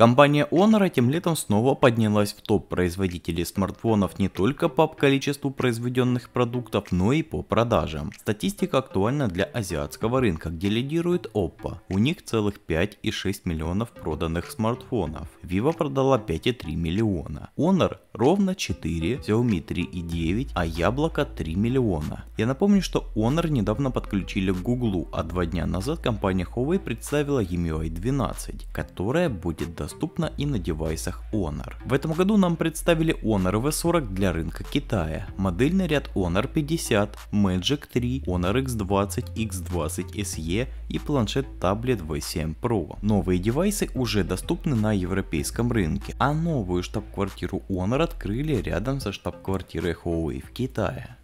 Компания Honor этим летом снова поднялась в топ производителей смартфонов не только по количеству произведенных продуктов, но и по продажам. Статистика актуальна для азиатского рынка, где лидирует Oppo. У них целых 5,6 миллионов проданных смартфонов. Vivo продала 5,3 миллиона. Honor ровно 4, Xiaomi 3,9, а яблоко 3 миллиона. Я напомню, что Honor недавно подключили к Google, а два дня назад компания Huawei представила EMUI 12, которая будет доступна и на девайсах Honor. В этом году нам представили Honor V40 для рынка Китая, модельный ряд Honor 50, Magic 3, Honor X20, X20 SE и планшет-таблет V7 Pro. Новые девайсы уже доступны на европейском рынке, а новую штаб-квартиру Honor открыли рядом со штаб-квартирой Huawei в Китае.